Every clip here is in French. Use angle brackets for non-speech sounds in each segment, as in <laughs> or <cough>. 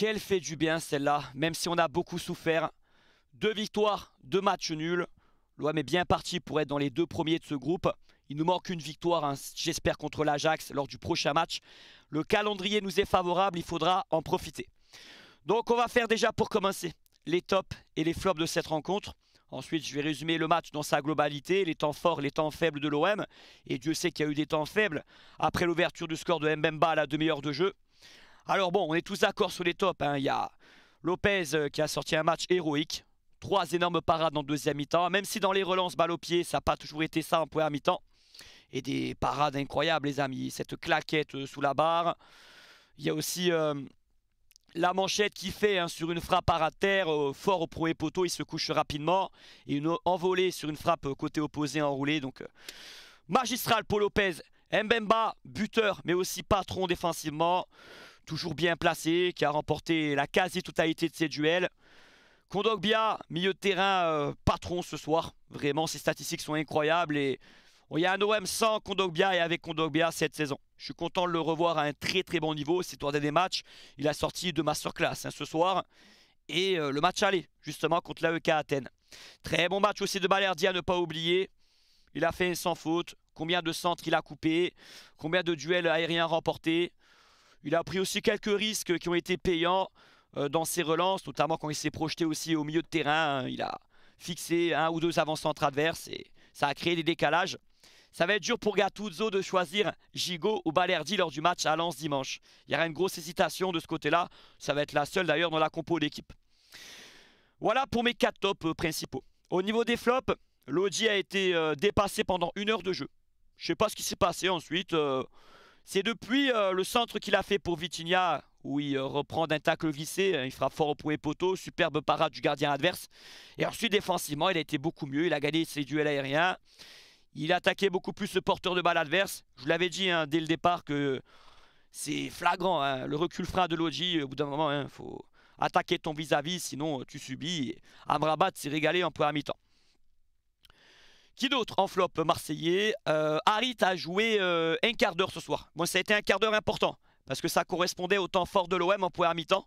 Qu'elle fait du bien celle-là, même si on a beaucoup souffert. Deux victoires, deux matchs nuls. L'OM est bien parti pour être dans les deux premiers de ce groupe. Il nous manque une victoire, hein, j'espère, contre l'Ajax lors du prochain match. Le calendrier nous est favorable, il faudra en profiter. Donc on va faire déjà pour commencer les tops et les flops de cette rencontre. Ensuite, je vais résumer le match dans sa globalité, les temps forts, les temps faibles de l'OM. Et Dieu sait qu'il y a eu des temps faibles après l'ouverture du score de Mbemba à la demi-heure de jeu. Alors bon, on est tous d'accord sur les tops. Hein. Il y a Lopez euh, qui a sorti un match héroïque. Trois énormes parades en deuxième mi-temps. Même si dans les relances balle au pied, ça n'a pas toujours été ça en première mi-temps. Et des parades incroyables, les amis. Cette claquette euh, sous la barre. Il y a aussi euh, la manchette qui fait hein, sur une frappe à terre, fort au et poteau. Il se couche rapidement. Et une envolée sur une frappe côté opposé enroulée. Donc, magistral pour Lopez. Mbemba, buteur, mais aussi patron défensivement toujours bien placé, qui a remporté la quasi-totalité de ses duels. Kondogbia, milieu de terrain euh, patron ce soir. Vraiment, ses statistiques sont incroyables et il y a un OM sans Kondogbia et avec Kondogbia cette saison. Je suis content de le revoir à un très très bon niveau. C'est toi des matchs. Il a sorti de masterclass hein, ce soir. Et euh, le match allait justement, contre l'AEK Athènes. Très bon match aussi de Balerdi à ne pas oublier. Il a fait sans faute. Combien de centres il a coupé Combien de duels aériens remportés il a pris aussi quelques risques qui ont été payants euh, dans ses relances, notamment quand il s'est projeté aussi au milieu de terrain. Hein. Il a fixé un ou deux avant-centres adverses et ça a créé des décalages. Ça va être dur pour Gattuso de choisir Gigot ou Balerdi lors du match à Lens dimanche. Il y aura une grosse hésitation de ce côté-là. Ça va être la seule d'ailleurs dans la compo l'équipe. Voilà pour mes quatre tops euh, principaux. Au niveau des flops, Lodi a été euh, dépassé pendant une heure de jeu. Je ne sais pas ce qui s'est passé ensuite. C'est depuis euh, le centre qu'il a fait pour Vitinha, où il euh, reprend d'un tacle glissé, euh, il fera fort au premier poteau, superbe parade du gardien adverse. Et ensuite défensivement, il a été beaucoup mieux, il a gagné ses duels aériens. Il attaquait beaucoup plus le porteur de balle adverse. Je vous l'avais dit hein, dès le départ que c'est flagrant. Hein, le recul frein de Logi, au bout d'un moment, il hein, faut attaquer ton vis-à-vis, sinon tu subis. Amrabat s'est régalé en à mi-temps. Qui d'autre en hein, flop marseillais euh, Harit a joué euh, un quart d'heure ce soir. Moi, ça a été un quart d'heure important parce que ça correspondait au temps fort de l'OM en première mi-temps.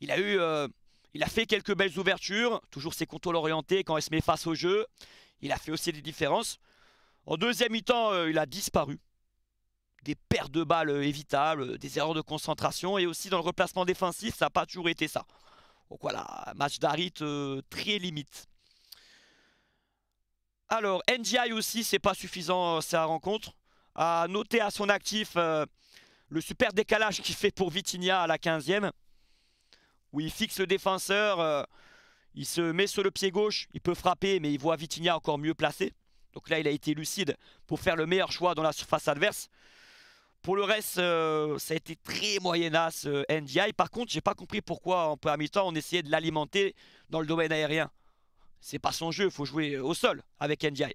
Il a eu, euh, il a fait quelques belles ouvertures, toujours ses contrôles orientés quand il se met face au jeu. Il a fait aussi des différences. En deuxième mi-temps, euh, il a disparu. Des pertes de balles évitables, des erreurs de concentration et aussi dans le replacement défensif, ça n'a pas toujours été ça. Donc voilà, match d'Harit très limite. Alors, NGI aussi, c'est pas suffisant euh, sa rencontre. À noter à son actif euh, le super décalage qu'il fait pour Vitinia à la 15e. Où il fixe le défenseur, euh, il se met sur le pied gauche, il peut frapper, mais il voit Vitinia encore mieux placé. Donc là, il a été lucide pour faire le meilleur choix dans la surface adverse. Pour le reste, ça a été très moyenasse NDI. Par contre, j'ai pas compris pourquoi en première mi-temps on essayait de l'alimenter dans le domaine aérien. C'est pas son jeu, faut jouer euh, au sol avec Ndiaye.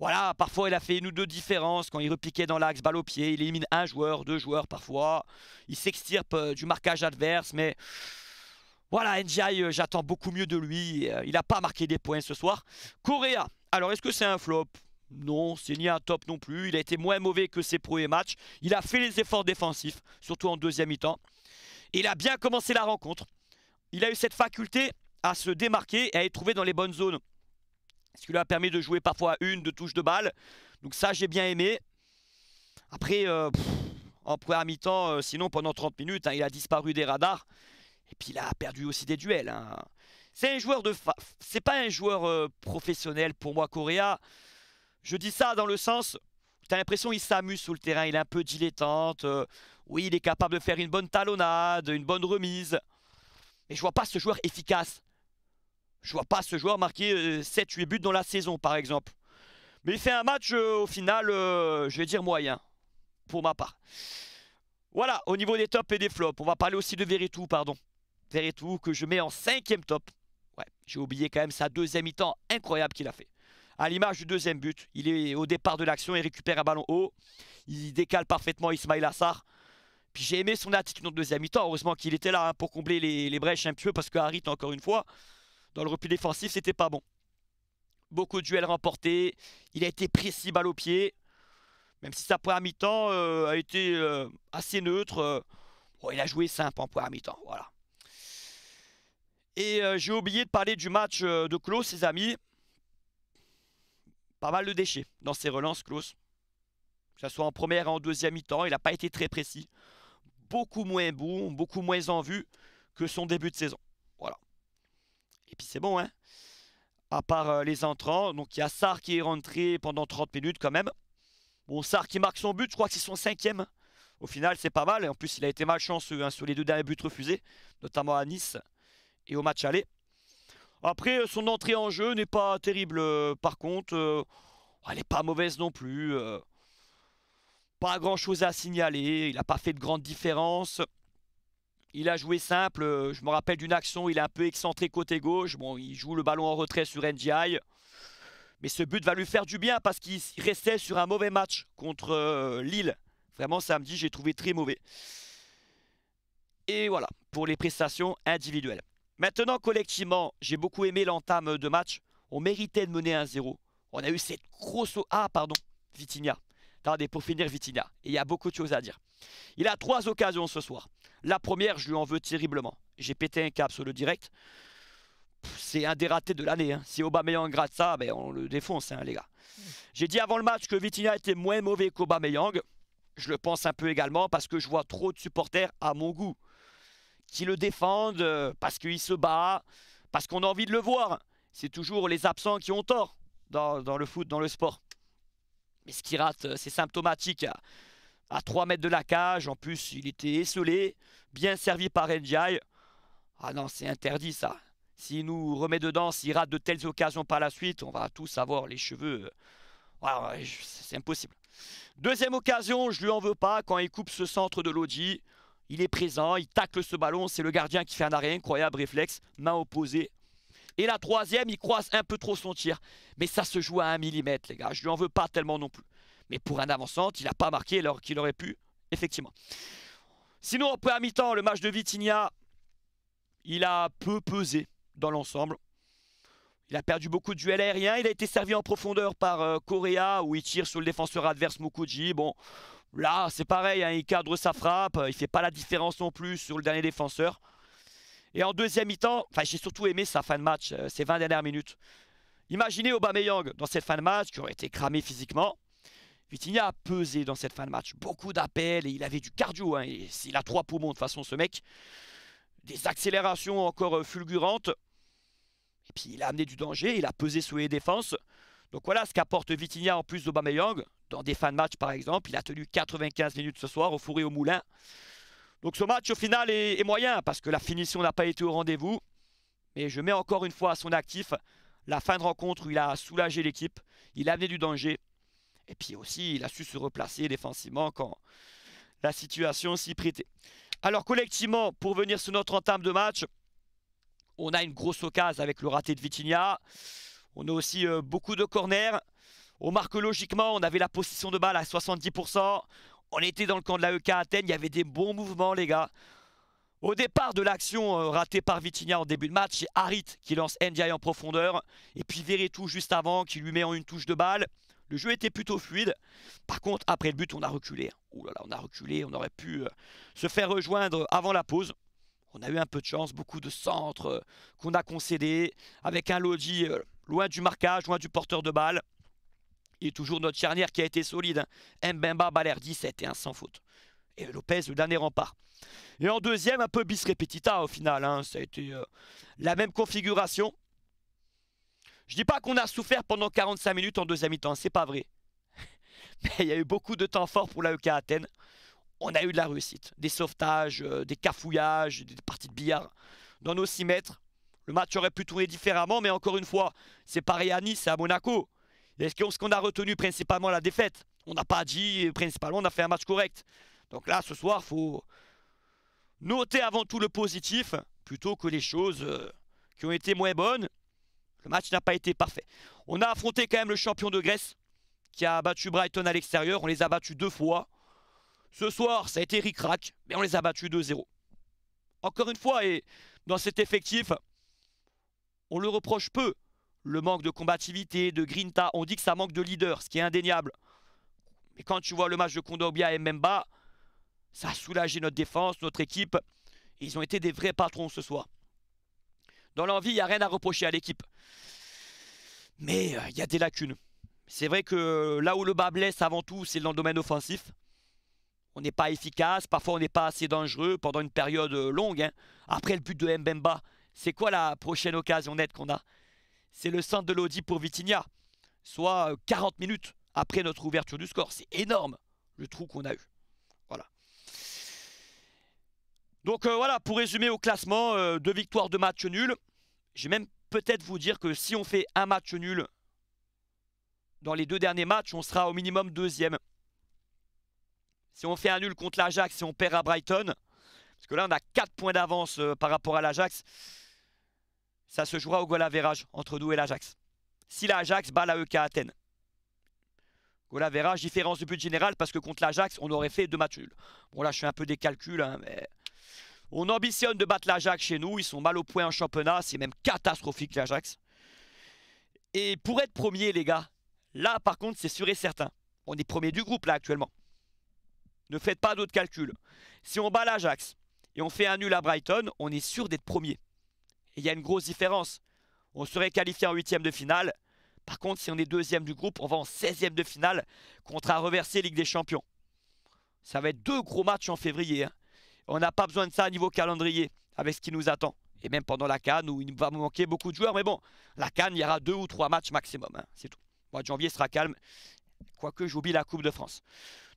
Voilà, parfois il a fait une ou deux différences quand il repiquait dans l'axe, balle au pied, il élimine un joueur, deux joueurs parfois. Il s'extirpe euh, du marquage adverse, mais voilà, Ndiaye, euh, j'attends beaucoup mieux de lui. Il n'a pas marqué des points ce soir. Correa, alors est-ce que c'est un flop non, c'est ni un top non plus. Il a été moins mauvais que ses premiers matchs. Il a fait les efforts défensifs, surtout en deuxième mi-temps. Il a bien commencé la rencontre. Il a eu cette faculté à se démarquer et à être trouvé dans les bonnes zones. Ce qui lui a permis de jouer parfois une, deux touches de balle. Donc ça, j'ai bien aimé. Après, euh, en première mi-temps, euh, sinon pendant 30 minutes, hein, il a disparu des radars. Et puis il a perdu aussi des duels. Hein. C'est un joueur de... C'est pas un joueur euh, professionnel pour moi, Correa. Je dis ça dans le sens... tu as l'impression qu'il s'amuse sur le terrain, il est un peu dilettante. oui, il est capable de faire une bonne talonnade, une bonne remise. Mais je vois pas ce joueur efficace. Je vois pas ce joueur marquer 7-8 euh, buts dans la saison, par exemple. Mais il fait un match, euh, au final, euh, je vais dire moyen, pour ma part. Voilà, au niveau des tops et des flops, on va parler aussi de Veretout, pardon. Veretout que je mets en cinquième top. Ouais, j'ai oublié quand même sa deuxième mi-temps incroyable qu'il a fait. À l'image du deuxième but, il est au départ de l'action, il récupère un ballon haut. Il décale parfaitement Ismail Assar. Puis j'ai aimé son attitude en deuxième mi-temps. Heureusement qu'il était là hein, pour combler les, brèches un peu parce que encore une fois, dans le repli défensif, c'était pas bon. Beaucoup de duels remportés. Il a été précis balle au pied. Même si sa à mi-temps euh, a été euh, assez neutre. Euh, il a joué simple en à mi-temps. Voilà. Et j'ai oublié de parler du match de Klaus, ses amis. Pas mal de déchets dans ses relances, Klaus. Que ce soit en première et en deuxième mi-temps, il n'a pas été très précis beaucoup moins bon, beaucoup moins en vue que son début de saison. Voilà. Et puis c'est bon, hein. À part euh, les entrants. Donc il y a Sar qui est rentré pendant 30 minutes quand même. Bon, Sar qui marque son but, je crois que c'est son cinquième. Au final, c'est pas mal. Et en plus, il a été malchanceux hein, sur les deux derniers buts refusés, notamment à Nice et au match aller. Après, euh, son entrée en jeu n'est pas terrible. Euh, par contre, elle n'est pas mauvaise non plus. pas grand chose à signaler. Il n'a pas fait de grande différence. Il a joué simple, euh, je me rappelle d'une action, il est un peu excentré côté gauche. Bon, il joue le ballon en retrait sur NGI. Mais ce but va lui faire du bien parce qu'il restait sur un mauvais match contre euh, Lille. Vraiment, samedi, j'ai trouvé très mauvais. Et voilà, pour les prestations individuelles. Maintenant, collectivement, j'ai beaucoup aimé l'entame de match. On méritait de mener 1-0. On a eu cette grosse... Ah, pardon, Vitinha. Attendez, pour finir, Vitinha. Et il y a beaucoup de choses à dire. Il a trois occasions ce soir. La première, je lui en veux terriblement. J'ai pété un cap sur le direct. C'est un des ratés de l'année. Hein. Si Aubameyang gratte ça, ben, on le défonce, hein, les gars. J'ai dit avant le match que Vitinha était moins mauvais qu'Aubameyang. Je le pense un peu également parce que je vois trop de supporters à mon goût qui le défendent euh, parce qu'il se bat, parce qu'on a envie de le voir. C'est toujours les absents qui ont tort dans, dans le foot, dans le sport. Mais ce qui rate, euh, c'est symptomatique hein à 3 mètres de la cage. En plus, il était esselé, bien servi par Ndiaye. Ah non, c'est interdit ça. S'il nous remet dedans, s'il rate de telles occasions par la suite, on va tous avoir les cheveux. Euh, ah, c'est impossible. Deuxième occasion, je lui en veux pas quand il coupe ce centre de Lodi. Il est présent, il tacle ce ballon, c'est le gardien qui fait un arrêt incroyable, réflexe, main opposée. Et la troisième, il croise un peu trop son tir. Mais ça se joue à un millimètre, les gars. Je lui en veux pas tellement non plus. Mais pour un avançante, il n'a pas marqué alors qu'il aurait pu, effectivement. Sinon, en première mi-temps, le match de Vitinha, il a peu pesé dans l'ensemble. Il a perdu beaucoup de duels aériens. Il a été servi en profondeur par Korea euh, où il tire sur le défenseur adverse Mukuji. Bon, là, c'est pareil, hein, il cadre sa frappe. Euh, il ne fait pas la différence non plus sur le dernier défenseur. Et en deuxième mi-temps, enfin, j'ai surtout aimé sa fin de match, ses euh, ces 20 dernières minutes. Imaginez Aubameyang dans cette fin de match, qui aurait été cramé physiquement. Vitinha a pesé dans cette fin de match. Beaucoup d'appels et il avait du cardio. Hein, il a trois poumons de façon, ce mec. Des accélérations encore euh, fulgurantes. Et puis il a amené du danger, il a pesé sous les défenses. Donc voilà ce qu'apporte Vitinha en plus Young. Dans des fins de match par exemple, il a tenu 95 minutes ce soir au fourré au moulin. Donc ce match au final est, est moyen parce que la finition n'a pas été au rendez-vous. Mais je mets encore une fois à son actif la fin de rencontre où il a soulagé l'équipe, il a amené du danger et puis aussi, il a su se replacer défensivement quand la situation s'y prêtait. Alors collectivement, pour venir sur notre entame de match, on a une grosse occasion avec le raté de Vitinha. On a aussi euh, beaucoup de corners. On marque logiquement, on avait la position de balle à 70%. On était dans le camp de la EK Athènes, il y avait des bons mouvements les gars. Au départ de l'action euh, ratée par Vitinha en début de match, c'est Harit qui lance Ndiaye en profondeur. Et puis Veretout juste avant qui lui met en une touche de balle. Le jeu était plutôt fluide. Par contre, après le but, on a reculé. là on a reculé. On aurait pu euh, se faire rejoindre avant la pause. On a eu un peu de chance, beaucoup de centres euh, qu'on a concédés, avec un Lodi euh, loin du marquage, loin du porteur de balle. Et toujours notre charnière qui a été solide. Hein. Mbemba, Balerdi, été un sans faute. Et Lopez, le dernier rempart. Et en deuxième, un peu bis repetita au final. Hein. Ça a été la même configuration. Je dis pas qu'on a souffert pendant 45 minutes en deuxième mi-temps, c'est pas vrai. <laughs> Mais il y a eu beaucoup de temps fort pour l'AEK Athènes. On a eu de la réussite, des sauvetages, euh, des cafouillages, des parties de billard dans nos 6 mètres. Le match aurait pu tourner différemment, mais encore une fois, c'est pareil à Nice et à Monaco. Est-ce qu'on a retenu principalement la défaite On n'a pas dit, principalement, on a fait un match correct. Donc là, ce soir, faut noter avant tout le positif, plutôt que les choses euh, qui ont été moins bonnes. Le match n'a pas été parfait. On a affronté quand même le champion de Grèce qui a battu Brighton à l'extérieur. On les a battus deux fois. Ce soir, ça a été ric mais on les a battus 2-0. Encore une fois, et dans cet effectif, on le reproche peu. Le manque de combativité, de grinta, on dit que ça manque de leader, ce qui est indéniable. Mais quand tu vois le match de Condorbia et Memba, ça a soulagé notre défense, notre équipe. Ils ont été des vrais patrons ce soir. Dans l'envie, il n'y a rien à reprocher à l'équipe. Mais euh, il y a des lacunes. C'est vrai que euh, là où le bas blesse avant tout, c'est dans le domaine offensif. On n'est pas efficace, parfois on n'est pas assez dangereux pendant une période euh, longue. Hein. Après le but de Mbemba, c'est quoi la prochaine occasion nette qu'on a C'est le centre de l'Audi pour Vitinha, soit 40 minutes après notre ouverture du score. C'est énorme le trou qu'on a eu. Donc euh, voilà, pour résumer au classement, euh, deux victoires, deux matchs nuls. J'ai même peut-être vous dire que si on fait un match nul dans les deux derniers matchs, on sera au minimum deuxième. Si on fait un nul contre l'Ajax, et on perd à Brighton, parce que là on a 4 points d'avance euh, par rapport à l'Ajax, ça se jouera au goal entre nous et l'Ajax. Si l'Ajax bat la EK Athènes. Goal différence de but général, parce que contre l'Ajax, on aurait fait deux matchs nuls. Bon là je fais un peu des calculs, hein, mais... On ambitionne de battre l'Ajax chez nous. Ils sont mal au point en championnat. C'est même catastrophique l'Ajax. Et pour être premier, les gars, là par contre, c'est sûr et certain. On est premier du groupe là actuellement. Ne faites pas d'autres calculs. Si on bat l'Ajax et on fait un nul à Brighton, on est sûr d'être premier. Et il y a une grosse différence. On serait qualifié en huitième de finale. Par contre, si on est deuxième du groupe, on va en 16 de finale contre un reversé Ligue des Champions. Ça va être deux gros matchs en février. Hein. On n'a pas besoin de ça à niveau calendrier, avec ce qui nous attend. Et même pendant la Cannes, où il va manquer beaucoup de joueurs. Mais bon, la Cannes, il y aura deux ou trois matchs maximum. Hein, c'est tout. Le mois de janvier sera calme. Quoique j'oublie la Coupe de France.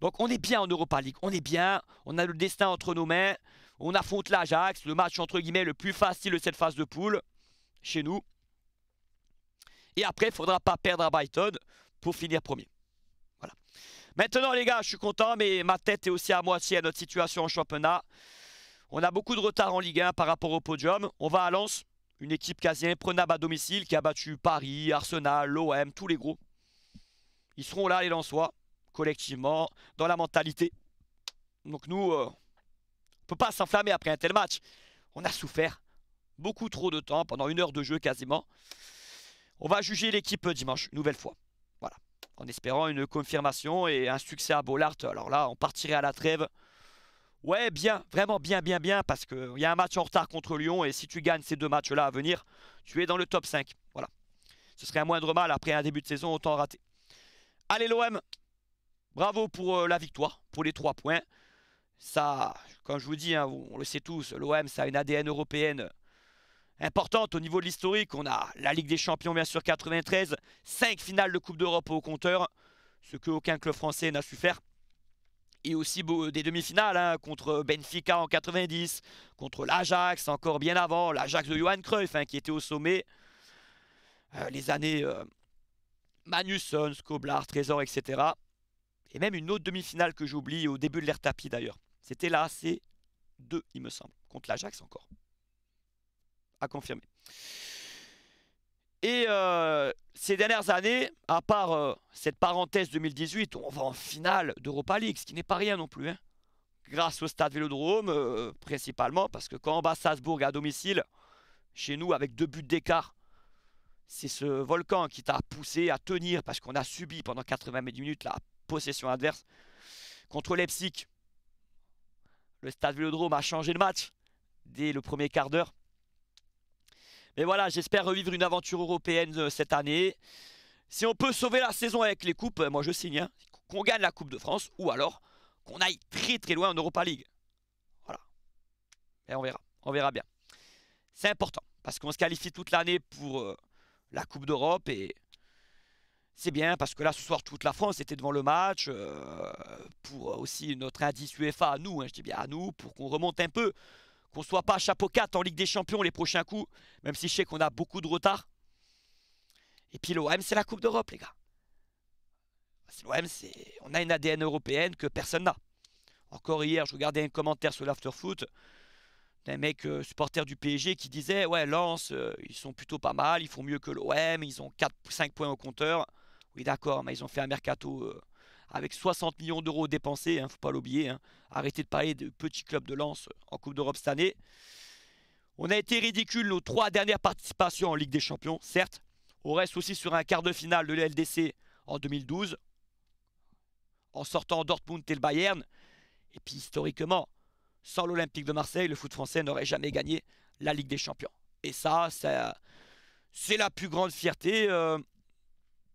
Donc on est bien en Europa League. On est bien. On a le destin entre nos mains. On affronte l'Ajax, le match entre guillemets le plus facile de cette phase de poule. Chez nous. Et après, il ne faudra pas perdre à Brighton pour finir premier. Voilà. Maintenant, les gars, je suis content, mais ma tête est aussi à moitié à notre situation en championnat. On a beaucoup de retard en Ligue 1 par rapport au podium. On va à Lens, une équipe quasi imprenable à domicile qui a battu Paris, Arsenal, l'OM, tous les gros. Ils seront là, les Lensois, collectivement, dans la mentalité. Donc nous, euh, on ne peut pas s'enflammer après un tel match. On a souffert beaucoup trop de temps, pendant une heure de jeu quasiment. On va juger l'équipe dimanche, nouvelle fois en espérant une confirmation et un succès à Bollard. Alors là, on partirait à la trêve. Ouais, bien, vraiment bien, bien, bien, parce qu'il y a un match en retard contre Lyon, et si tu gagnes ces deux matchs-là à venir, tu es dans le top 5. Voilà. Ce serait un moindre mal après un début de saison, autant raté. Allez l'OM, bravo pour euh, la victoire, pour les trois points. Ça, comme je vous dis, hein, on le sait tous, l'OM, ça a une ADN européenne importante au niveau de l'historique. On a la Ligue des Champions, bien sûr, 93, 5 finales de Coupe d'Europe au compteur, ce qu'aucun club français n'a su faire. Et aussi des demi-finales hein, contre Benfica en 90, contre l'Ajax encore bien avant, l'Ajax de Johan Cruyff hein, qui était au sommet. Euh, les années euh, Magnusson, Trésor, etc. Et même une autre demi-finale que j'oublie au début de l'ère tapis d'ailleurs. C'était là, c'est deux, il me semble, contre l'Ajax encore à confirmer. Et euh, ces dernières années, à part euh, cette parenthèse 2018 on va en finale d'Europa League, ce qui n'est pas rien non plus, hein. grâce au stade Vélodrome euh, principalement, parce que quand on bat Salzbourg à domicile, chez nous avec deux buts d'écart, c'est ce volcan qui t'a poussé à tenir parce qu'on a subi pendant 80 minutes la possession adverse. Contre Leipzig, le stade Vélodrome a changé de match dès le premier quart d'heure. Mais voilà, j'espère revivre une aventure européenne euh, cette année. Si on peut sauver la saison avec les coupes, euh, moi je signe. Hein. qu'on gagne la Coupe de France ou alors qu'on aille très très loin en Europa League. Voilà. Et on verra. On verra bien. C'est important parce qu'on se qualifie toute l'année pour euh, la Coupe d'Europe et c'est bien parce que là ce soir toute la France était devant le match pour aussi notre indice UEFA à nous, hein, je dis bien à nous, pour qu'on remonte un peu qu'on soit pas chapeau 4 en Ligue des Champions les prochains coups, même si je sais qu'on a beaucoup de retard. Et puis l'OM, c'est la Coupe d'Europe, les gars. L'OM, on a une ADN européenne que personne n'a. Encore hier, je regardais un commentaire sur l'afterfoot d'un mec euh, supporter du PSG qui disait Ouais, Lens, euh, ils sont plutôt pas mal, ils font mieux que l'OM, ils ont 4, 5 points au compteur. Oui, d'accord, mais ils ont fait un mercato euh, avec 60 millions d'euros dépensés, ne hein, faut pas l'oublier. Hein. Arrêtez de parler de petits clubs de lance en Coupe d'Europe cette année. On a été ridicule nos trois dernières participations en Ligue des Champions, certes. On reste aussi sur un quart de finale de l'LDC en 2012, en sortant Dortmund et le Bayern. Et puis historiquement, sans l'Olympique de Marseille, le foot français n'aurait jamais gagné la Ligue des Champions. Et ça, c'est la plus grande fierté euh,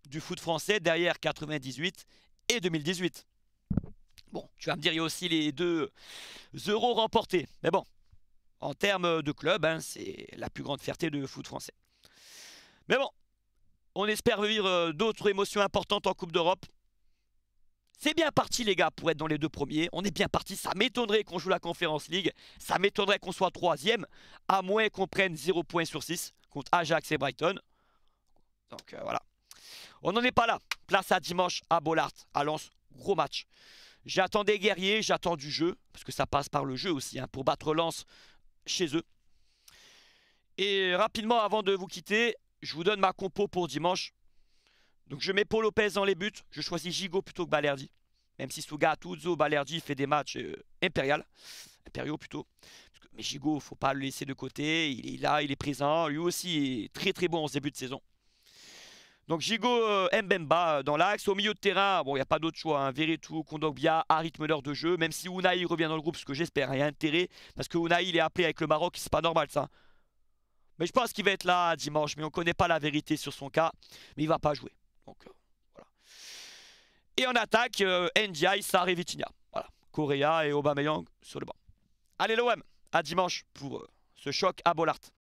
du foot français derrière 98 2018. Bon, tu vas me dire, il y a aussi les deux euros remportés. Mais bon, en termes de club, hein, c'est la plus grande fierté de foot français. Mais bon, on espère vivre euh, d'autres émotions importantes en Coupe d'Europe. C'est bien parti les gars pour être dans les deux premiers. On est bien parti. Ça m'étonnerait qu'on joue la Conférence League. Ça m'étonnerait qu'on soit troisième. À moins qu'on prenne 0 points sur 6 contre Ajax et Brighton. Donc euh, voilà. On n'en est pas là. Place à dimanche à Bollard, à Lens. Gros match. J'attends des guerriers, j'attends du jeu, parce que ça passe par le jeu aussi, hein, pour battre Lens chez eux. Et rapidement, avant de vous quitter, je vous donne ma compo pour dimanche. Donc je mets Paul Lopez dans les buts, je choisis Gigot plutôt que Balerdi. Même si Suga, Tuzo, Balerdi fait des matchs euh, impériaux, impériaux plutôt. mais Gigot, faut pas le laisser de côté, il est là, il est présent, lui aussi est très très bon en début de saison. Donc Jigo euh, Mbemba euh, dans l'axe. Au milieu de terrain, bon, il n'y a pas d'autre choix. Hein. Kondogbia à rythme d'heure de jeu. Même si Unai revient dans le groupe, ce que j'espère, il y a intérêt. Parce que Unai, il est appelé avec le Maroc, c'est pas normal ça. Mais je pense qu'il va être là dimanche. Mais on ne connaît pas la vérité sur son cas. Mais il va pas jouer. Donc euh, Et en attaque, Ndiaye, et Vitinha. Voilà. Correa et Aubameyang sur le banc. Allez l'OM, à dimanche pour ce choc à Bollard.